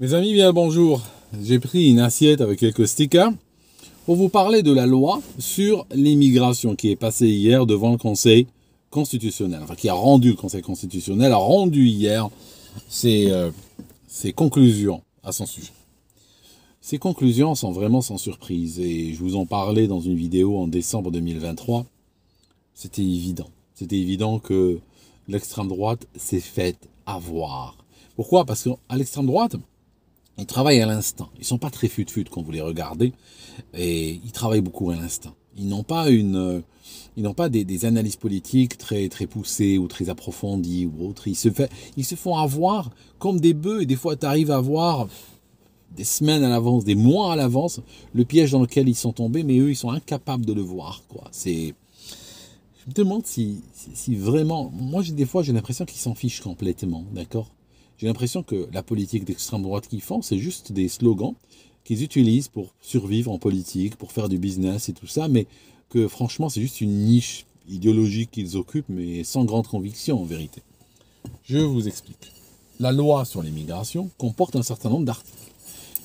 Mes amis, bien bonjour. J'ai pris une assiette avec quelques stickers pour vous parler de la loi sur l'immigration qui est passée hier devant le Conseil constitutionnel, enfin qui a rendu, le Conseil constitutionnel a rendu hier ses, euh, conclusions à son sujet. Ces conclusions sont vraiment sans surprise et je vous en parlais dans une vidéo en décembre 2023. C'était évident. C'était évident que l'extrême droite s'est faite avoir. Pourquoi Parce qu'à l'extrême droite, ils travaillent à l'instant. Ils sont pas très fut-fut quand vous les regardez. Et ils travaillent beaucoup à l'instinct. Ils n'ont pas une, euh, ils n'ont pas des, analyses politiques très, très poussées ou très approfondies ou autres. Ils se, fait, ils se font avoir comme des bœufs. Et des fois, tu arrives à voir des semaines à l'avance, des mois à l'avance, le piège dans lequel ils sont tombés. Mais eux, ils sont incapables de le voir. Quoi. C'est, je me demande si, si, si vraiment. Moi, des fois, j'ai l'impression qu'ils s'en fichent complètement. D'accord j'ai l'impression que la politique d'extrême droite qu'ils font, c'est juste des slogans qu'ils utilisent pour survivre en politique, pour faire du business et tout ça, mais que franchement, c'est juste une niche idéologique qu'ils occupent, mais sans grande conviction en vérité. Je vous explique. La loi sur l'immigration comporte un certain nombre d'articles.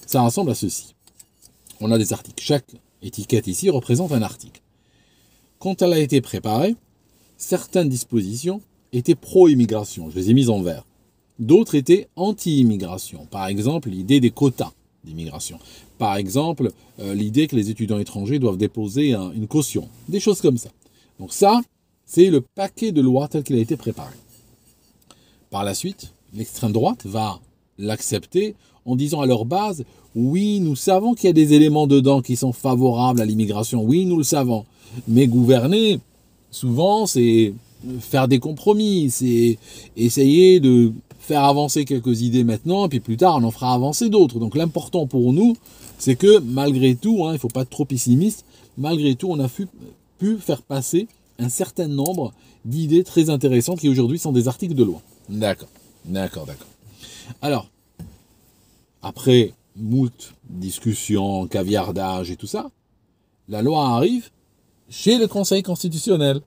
Ça ressemble à ceci. On a des articles. Chaque étiquette ici représente un article. Quand elle a été préparée, certaines dispositions étaient pro-immigration. Je les ai mises en vert. D'autres étaient anti-immigration. Par exemple, l'idée des quotas d'immigration. Par exemple, euh, l'idée que les étudiants étrangers doivent déposer une caution. Des choses comme ça. Donc ça, c'est le paquet de lois tel qu'il a été préparé. Par la suite, l'extrême droite va l'accepter en disant à leur base, oui, nous savons qu'il y a des éléments dedans qui sont favorables à l'immigration, oui, nous le savons, mais gouverner, souvent, c'est faire des compromis, c'est essayer de faire avancer quelques idées maintenant, et puis plus tard, on en fera avancer d'autres. Donc l'important pour nous, c'est que malgré tout, hein, il ne faut pas être trop pessimiste, malgré tout, on a pu, faire passer un certain nombre d'idées très intéressantes qui aujourd'hui sont des articles de loi. D'accord, d'accord, d'accord. Alors, après moult discussions, caviardage et tout ça, la loi arrive chez le Conseil constitutionnel.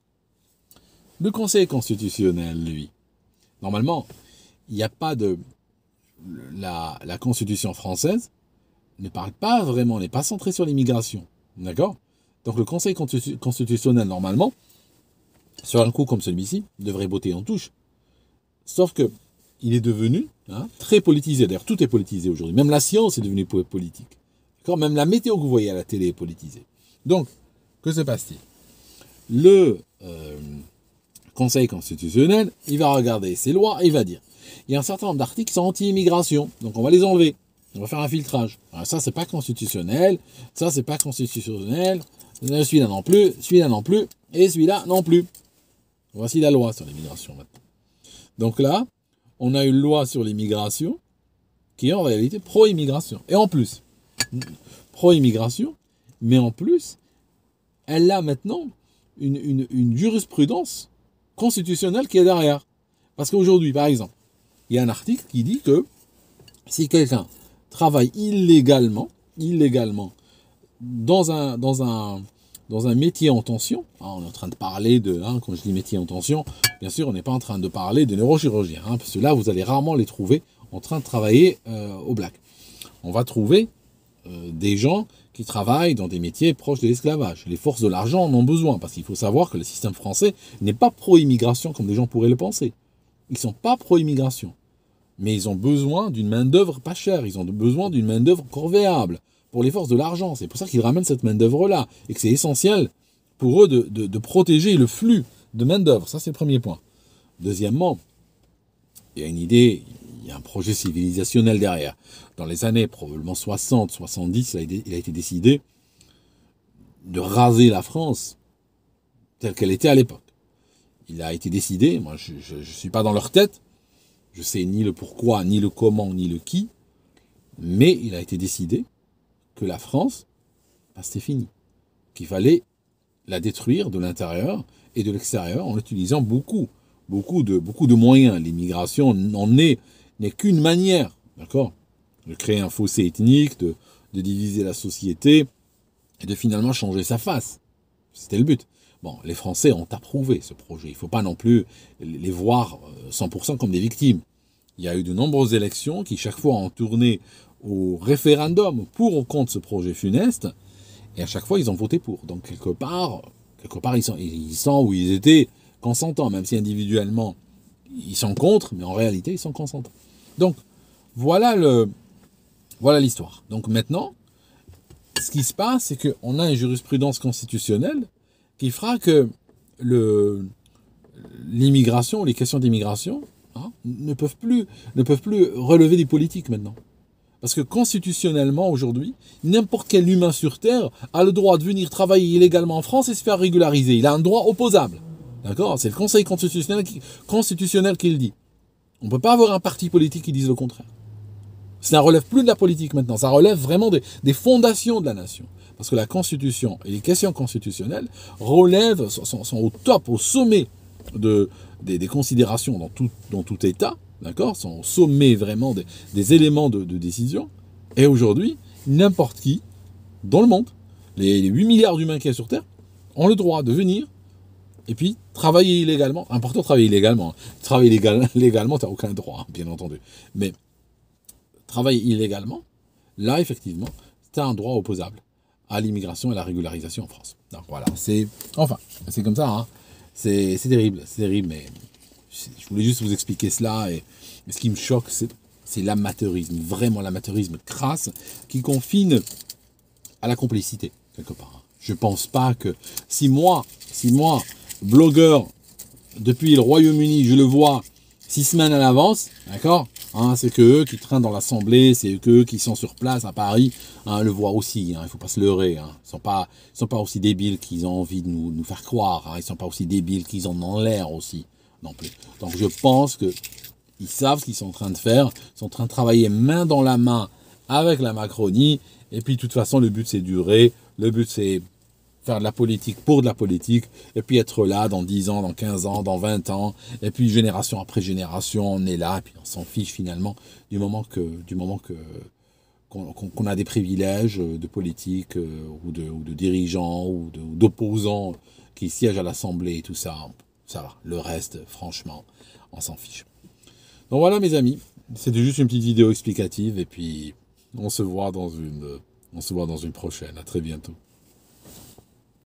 Le Conseil constitutionnel, lui, normalement, il n'y a pas de... La, Constitution française ne parle pas vraiment, n'est pas centrée sur l'immigration. D'accord Donc le Conseil constitutionnel, normalement, sur un coup comme celui-ci, devrait botter en touche. Sauf que il est devenu hein, très politisé. D'ailleurs, tout est politisé aujourd'hui. Même la science est devenue politique. D'accord Même la météo que vous voyez à la télé est politisée. Donc, que se passe-t-il le, euh, Conseil constitutionnel, il va regarder ces lois et il va dire il y a un certain nombre d'articles qui sont anti-immigration, donc on va les enlever. On va faire un filtrage. Alors ah, ça, c'est pas constitutionnel, ça, c'est pas constitutionnel, euh, celui-là non plus, celui-là non plus, et celui-là non plus. Voici la loi sur l'immigration maintenant. Donc là, on a une loi sur l'immigration qui est en réalité pro-immigration. Et en plus, pro-immigration, mais en plus, elle a maintenant une jurisprudence constitutionnel qui est derrière. Parce qu'aujourd'hui, par exemple, il y a un article qui dit que si quelqu'un travaille illégalement, illégalement, dans un, dans un, dans un métier en tension, hein, on est en train de parler de, hein, quand je dis métier en tension, bien sûr, on n'est pas en train de parler de neurochirurgiens, hein, parce que là, vous allez rarement les trouver en train de travailler euh, au black. On va trouver euh, des gens qui travaillent dans des métiers proches de l'esclavage. Les forces de l'argent en ont besoin, parce qu'il faut savoir que le système français n'est pas pro-immigration comme des gens pourraient le penser. Ils ne sont pas pro-immigration. Mais ils ont besoin d'une main-d'œuvre pas chère, ils ont besoin d'une main-d'œuvre corvéable pour les forces de l'argent. C'est pour ça qu'ils ramènent cette main-d'œuvre-là, et que c'est essentiel pour eux de, de protéger le flux de main-d'œuvre. Ça, c'est le premier point. Deuxièmement, il y a une idée, il y a un projet civilisationnel derrière. Dans les années probablement 60, 70, il a été, il a été décidé de raser la France telle qu'elle était à l'époque. Il a été décidé, moi je ne suis pas dans leur tête, je sais ni le pourquoi, ni le comment, ni le qui, mais il a été décidé que la France, bah, c'était fini, qu'il fallait la détruire de l'intérieur et de l'extérieur en utilisant beaucoup, beaucoup de, beaucoup de moyens. L'immigration en est n'est qu'une manière, d'accord De créer un fossé ethnique, de, diviser la société et de finalement changer sa face. C'était le but. Bon, les Français ont approuvé ce projet. Il ne faut pas non plus les voir 100% euh, comme des victimes. Il y a eu de nombreuses élections qui chaque fois ont tourné au référendum pour ou contre ce projet funeste. Et à chaque fois, ils ont voté pour. Donc quelque part, quelque part ils, sont, ils où ils étaient consentants, même si individuellement, ils sont contre, mais en réalité, ils sont consentants. Donc, voilà le, voilà l'histoire. Donc maintenant, ce qui se passe, c'est qu'on a une jurisprudence constitutionnelle qui fera que le, l'immigration, les questions d'immigration, hein, ne peuvent plus, ne peuvent plus relever des politiques maintenant. Parce que constitutionnellement, aujourd'hui, n'importe quel humain sur Terre a le droit de venir travailler illégalement en France et se faire régulariser. Il a un droit opposable. D'accord C'est le Conseil constitutionnel constitutionnel qui le dit. On ne peut pas avoir un parti politique qui dise le contraire. Ça ne relève plus de la politique maintenant, ça relève vraiment des, fondations de la nation. Parce que la Constitution et les questions constitutionnelles relèvent, sont, au top, au sommet de, des, considérations dans tout, dans tout État, d'accord Sont au sommet vraiment des, éléments de, décision. Et aujourd'hui, n'importe qui, dans le monde, les, 8 milliards d'humains qui sont sur Terre, ont le droit de venir et puis, travailler illégalement. Important, travailler illégalement. Travailler légal, légalement, tu n'as aucun droit, hein, bien entendu. Mais travailler illégalement, là, effectivement, tu as un droit opposable à l'immigration et à la régularisation en France. Donc voilà, c'est... Enfin, c'est comme ça. Hein. C'est terrible, c'est terrible, mais je voulais juste vous expliquer cela. Et, ce qui me choque, c'est l'amateurisme, vraiment l'amateurisme crasse qui confine à la complicité, quelque part. Hein. Je pense pas que si moi, si moi, blogueur, depuis le Royaume-Uni, je le vois six semaines à l'avance, d'accord hein, C'est que eux qui traînent dans l'Assemblée, c'est que eux qui sont sur place à Paris, hein, le voient aussi, hein, il ne faut pas se leurrer. Ils ne sont, pas, sont pas aussi débiles qu'ils ont envie de nous, faire croire, ils ne sont pas aussi débiles qu'ils en ont l'air aussi, non plus. Donc je pense que ils savent ce qu'ils sont en train de faire, ils sont en train de travailler main dans la main avec la Macronie, et puis de toute façon le but c'est durer, le but c'est faire de la politique pour de la politique, et puis être là dans 10 ans, dans 15 ans, dans 20 ans, et puis génération après génération, on est là, et puis on s'en fiche finalement du moment que, du moment que qu'on a des privilèges de politique euh, ou de, ou de dirigeants ou d'opposants qui siègent à l'Assemblée et tout ça, ça va. Le reste, franchement, on s'en fiche. Donc voilà mes amis, c'était juste une petite vidéo explicative et puis on se voit dans une, on se voit dans une prochaine. À très bientôt.